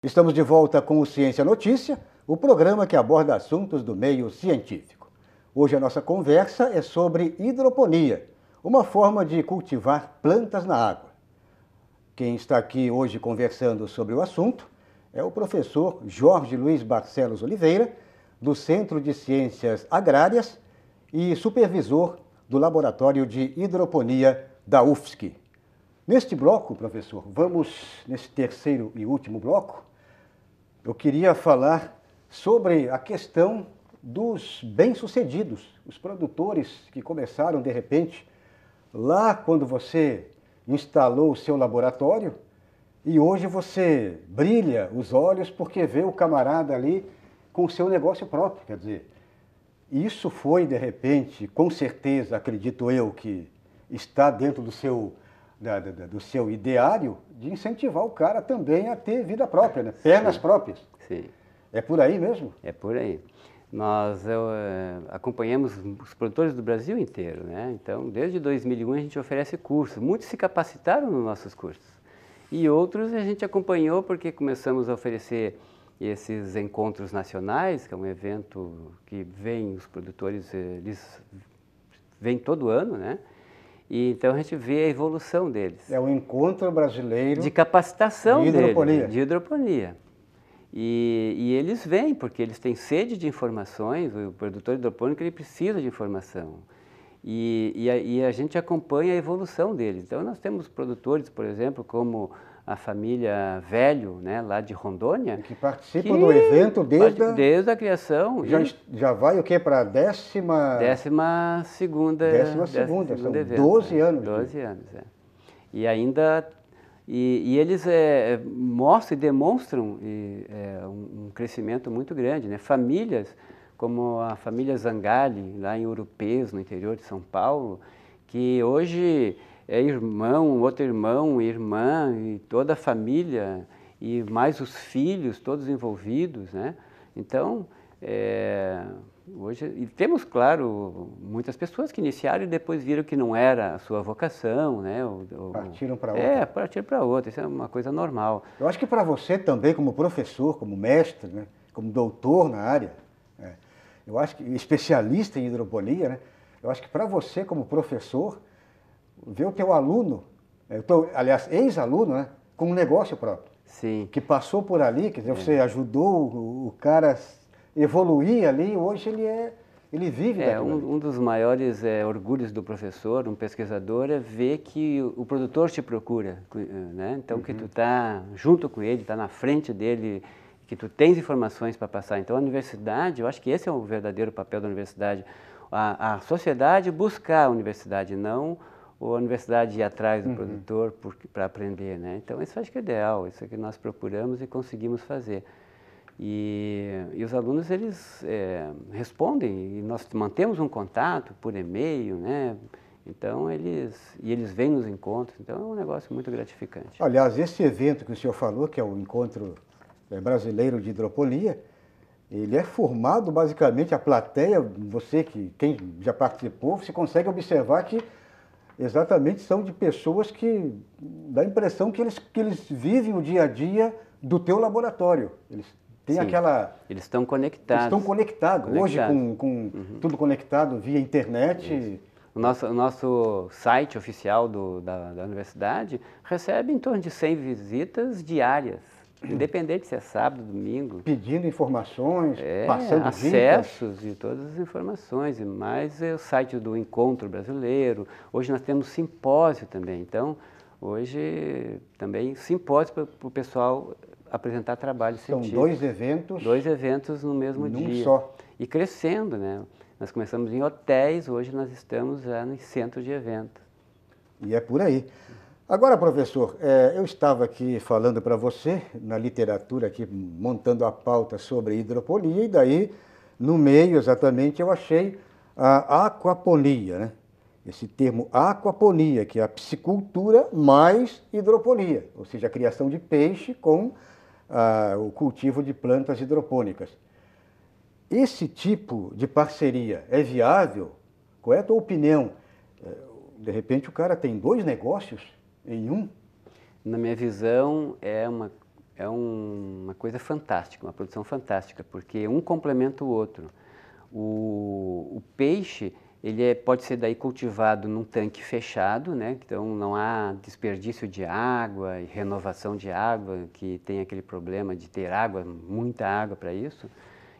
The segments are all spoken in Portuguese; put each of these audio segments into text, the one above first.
Estamos de volta com o Ciência Notícia, o programa que aborda assuntos do meio científico. Hoje a nossa conversa é sobre hidroponia, uma forma de cultivar plantas na água. Quem está aqui hoje conversando sobre o assunto é o professor Jorge Luiz Barcelos Oliveira, do Centro de Ciências Agrárias e supervisor do Laboratório de Hidroponia da UFSC. Neste bloco, professor, vamos, nesse terceiro e último bloco, eu queria falar sobre a questão dos bem-sucedidos, os produtores que começaram de repente lá quando você instalou o seu laboratório e hoje você brilha os olhos porque vê o camarada ali com o seu negócio próprio. Quer dizer, isso foi de repente, com certeza, acredito eu, que está dentro do seu da, da, do seu ideário de incentivar o cara também a ter vida própria, né? pernas Sim. próprias. Sim. É por aí mesmo? É por aí. Nós eu, eh, acompanhamos os produtores do Brasil inteiro, né? Então, desde 2001 a gente oferece cursos. Muitos se capacitaram nos nossos cursos. E outros a gente acompanhou porque começamos a oferecer esses encontros nacionais, que é um evento que vem os produtores, eles vêm todo ano, né? E então a gente vê a evolução deles. É o um encontro brasileiro de capacitação de hidroponia. de hidroponia. E, e, eles vêm porque eles têm sede de informações. O produtor hidropônico ele precisa de informação. E, e, a, e a gente acompanha a evolução deles. Então nós temos produtores, por exemplo, como a família Velho, né, lá de Rondônia. Que participa que do evento desde, a, desde a criação. Já, e... já vai o quê? Para a décima... Décima segunda. Décima segunda, décima segunda são evento, 12 é, anos. 12 anos, é. E ainda... E, e eles é, é, mostram e demonstram e, é, um, um, crescimento muito grande, né? Famílias como a família Zangali, lá em Urupês, no interior de São Paulo, que hoje é irmão, outro irmão, irmã e toda a família e mais os filhos todos envolvidos, né? Então, é, hoje e temos claro muitas pessoas que iniciaram e depois viram que não era a sua vocação, né? Ou, ou, partiram para é, outra. É, partiram para outra. Isso é uma coisa normal. Eu acho que para você também, como professor, como mestre, né? como doutor na área, né? eu acho que especialista em hidropolia, né? Eu acho que para você como professor ver o teu é aluno, é, teu, aliás, ex-aluno, né, com um negócio próprio. Sim. Que passou por ali, quer dizer, é. você ajudou o, o cara evoluir ali, hoje ele é ele vive é, um, um, dos maiores é, orgulhos do professor, um pesquisador, é ver que o, o produtor te procura, eh, né? Então uhum. que tu está uhum. junto com ele, está na frente dele, que tu tens informações para passar. Então a universidade, eu acho que esse é o verdadeiro papel da universidade, a, a sociedade buscar a universidade, não ou a universidade ir atrás do uhum. produtor para aprender, né? Então isso acho que é ideal, isso é que nós procuramos e conseguimos fazer. E, e os alunos eles é, respondem e nós mantemos um contato por e-mail, né? Então eles e eles vêm nos encontros, então é um negócio muito gratificante. Aliás, esse evento que o senhor falou, que é o encontro é, brasileiro de hidroponia, ele é formado basicamente a plateia, você que quem já participou, você consegue observar que exatamente são de pessoas que dá a impressão que eles, que eles vivem o dia a dia do teu laboratório. Eles têm Sim, aquela... Eles estão conectados. Eles estão conectados. Conectado. Hoje, com, com uhum. tudo conectado via internet... O nosso, o nosso site oficial do, da, da universidade recebe em torno de 100 visitas diárias. Uhum. Independente se é sábado, domingo. Pedindo informações, é, passando acessos e todas as informações. E mais é o site do Encontro Brasileiro. Hoje nós temos simpósio também. Então, hoje também simpósio para o pessoal apresentar trabalho científico. São dois eventos. Dois eventos no mesmo num dia. só. E crescendo, né? Nós começamos em hotéis, hoje nós estamos já no centro de eventos. E é por aí. Agora, professor, é, eu estava aqui falando para você, na literatura, aqui montando a pauta sobre hidroponia, e daí, no meio exatamente, eu achei a aquaponia, né? esse termo aquaponia, que é a piscicultura mais hidroponia, ou seja, a criação de peixe com ah, o cultivo de plantas hidropônicas. Esse tipo de parceria é viável? Qual é a tua opinião? É, de repente o cara tem dois negócios em um, na minha visão, é uma, é um, uma coisa fantástica, uma produção fantástica, porque um complementa o outro. O, o peixe ele é, pode ser daí cultivado num tanque fechado, né? então não há desperdício de água e renovação de água, que tem aquele problema de ter água, muita água para isso.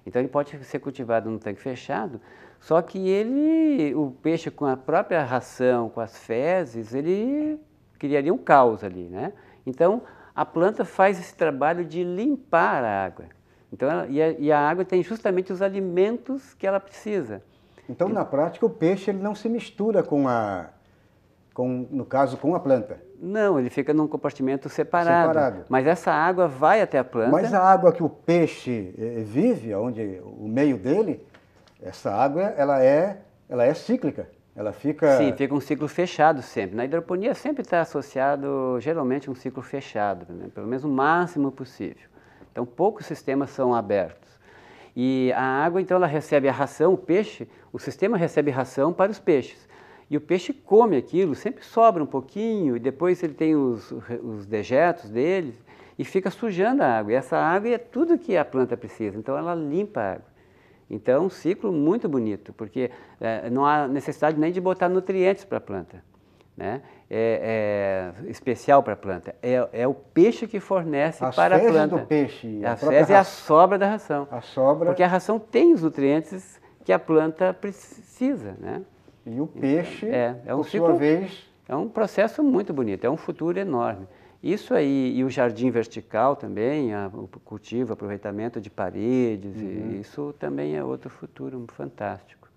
Então ele pode ser cultivado num tanque fechado, só que ele, o peixe com a própria ração, com as fezes, ele criaria um caos ali, né? Então, a planta faz esse trabalho de limpar a água. Então, ela, e, a, e, a, água tem justamente os alimentos que ela precisa. Então, na prática, o peixe ele não se mistura com a, com, no caso, com a planta. Não, ele fica num compartimento separado. separado. Mas essa água vai até a planta. Mas a água que o peixe eh, eh, vive, onde o meio dele, essa água ela é, ela é cíclica. Ela fica. Sim, fica um ciclo fechado sempre. Na hidroponia sempre está associado, geralmente, um ciclo fechado, né? pelo menos o máximo possível. Então poucos sistemas são abertos. E a água, então, ela recebe a ração, o peixe, o sistema recebe ração para os peixes. E o peixe come aquilo, sempre sobra um pouquinho, e depois ele tem os, os dejetos dele e fica sujando a água. E essa água é tudo que a planta precisa, então ela limpa a água. Então, um ciclo muito bonito, porque é, não há necessidade nem de botar nutrientes para a planta, né? É, é especial para a planta. É, é, o peixe que fornece as para a planta. do peixe. A, fezes é a sobra da ração. A sobra. Porque a ração tem os nutrientes que a planta precisa, né? E o peixe, então, é, é um por ciclo, sua vez... É um processo muito bonito, é um futuro enorme. Isso aí, e o jardim vertical também, a, o cultivo, aproveitamento de paredes, uhum. isso também é outro futuro fantástico.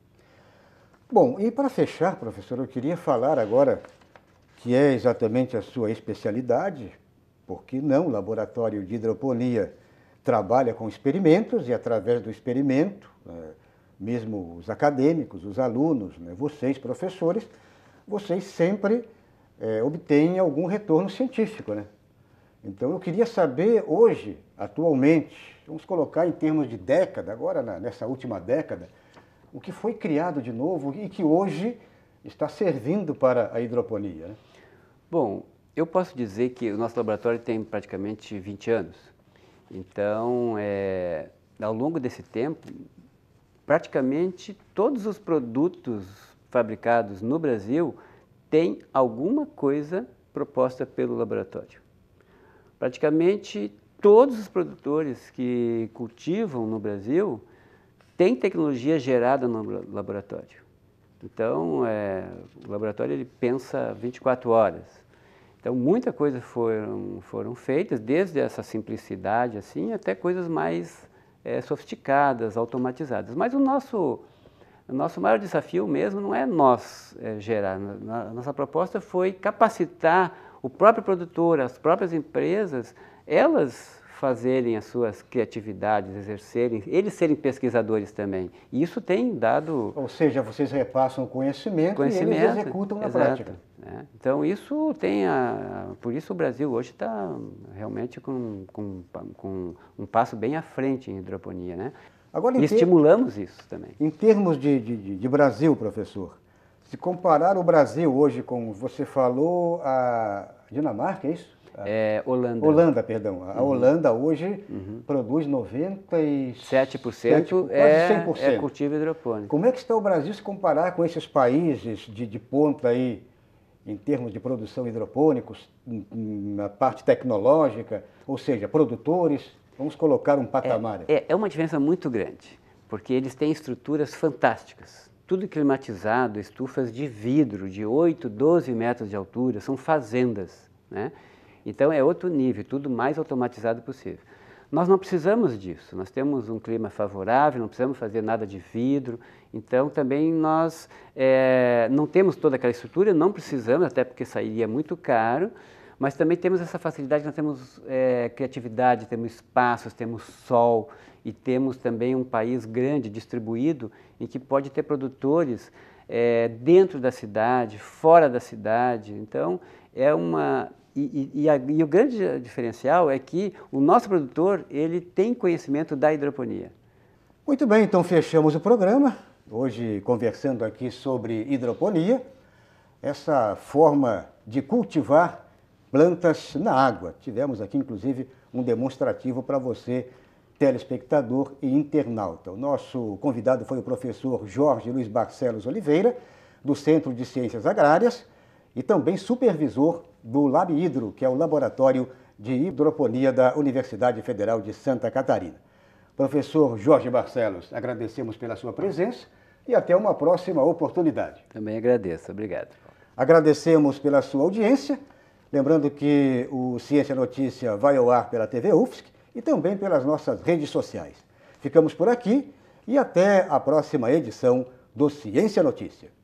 Bom, e para fechar, professor, eu queria falar agora, que é exatamente a sua especialidade, porque não, o laboratório de hidroponia trabalha com experimentos e através do experimento, é, mesmo os acadêmicos, os alunos, né, vocês, professores, vocês sempre é, algum retorno científico. Né? Então eu queria saber hoje, atualmente, vamos colocar em termos de década, agora na, nessa última década, o que foi criado de novo e que hoje está servindo para a hidroponia. Né? Bom, eu posso dizer que o nosso laboratório tem praticamente 20 anos. Então, é, ao longo desse tempo, praticamente todos os produtos fabricados no Brasil tem alguma coisa proposta pelo laboratório. Praticamente todos os produtores que cultivam no Brasil têm tecnologia gerada no laboratório. Então, é, o laboratório ele pensa 24 horas. Então, muita coisa foram, foram feitas, desde essa simplicidade assim, até coisas mais é, sofisticadas, automatizadas. Mas o nosso o nosso maior desafio mesmo não é nós é, gerar. A nossa proposta foi capacitar o próprio produtor, as próprias empresas, elas fazerem as suas criatividades, exercerem, eles serem pesquisadores também. E isso tem dado... Ou seja, vocês repassam conhecimento, conhecimento e eles executam na exato, prática. Né? Então isso tem a... Por isso o Brasil hoje está realmente com, com, com um passo bem à frente em hidroponia. Né? Agora, e estimulamos isso também. Em termos de, de, de, Brasil, professor, se comparar o Brasil hoje com, você falou, a Dinamarca, é isso? É, Holanda. Holanda, perdão. A uhum. Holanda hoje uhum. produz 97%, 7%, é, quase 100%. é cultivo hidropônico. Como é que está o Brasil se comparar com esses países de, de ponta aí, em termos de produção hidropônicos, na parte tecnológica, ou seja, produtores? Vamos colocar um patamar. É, é, é uma diferença muito grande, porque eles têm estruturas fantásticas. Tudo climatizado, estufas de vidro de 8, 12 metros de altura, são fazendas. Né? Então é outro nível, tudo mais automatizado possível. Nós não precisamos disso, nós temos um clima favorável, não precisamos fazer nada de vidro, então também nós é, não temos toda aquela estrutura, não precisamos, até porque sairia muito caro, mas também temos essa facilidade, nós temos é, criatividade, temos espaços, temos sol e temos também um país grande, distribuído, em que pode ter produtores é, dentro da cidade, fora da cidade. Então, é uma... E, e, e, a, e o grande diferencial é que o nosso produtor, ele tem conhecimento da hidroponia. Muito bem, então fechamos o programa. Hoje conversando aqui sobre hidroponia, essa forma de cultivar plantas na água. Tivemos aqui, inclusive, um demonstrativo para você, telespectador e internauta. O nosso convidado foi o professor Jorge Luiz Barcelos Oliveira, do Centro de Ciências Agrárias, e também supervisor do Lab Hidro, que é o laboratório de hidroponia da Universidade Federal de Santa Catarina. Professor Jorge Barcelos, agradecemos pela sua presença e até uma próxima oportunidade. Também agradeço, obrigado. Agradecemos pela sua audiência. Lembrando que o Ciência Notícia vai ao ar pela TV UFSC e também pelas nossas redes sociais. Ficamos por aqui e até a próxima edição do Ciência Notícia.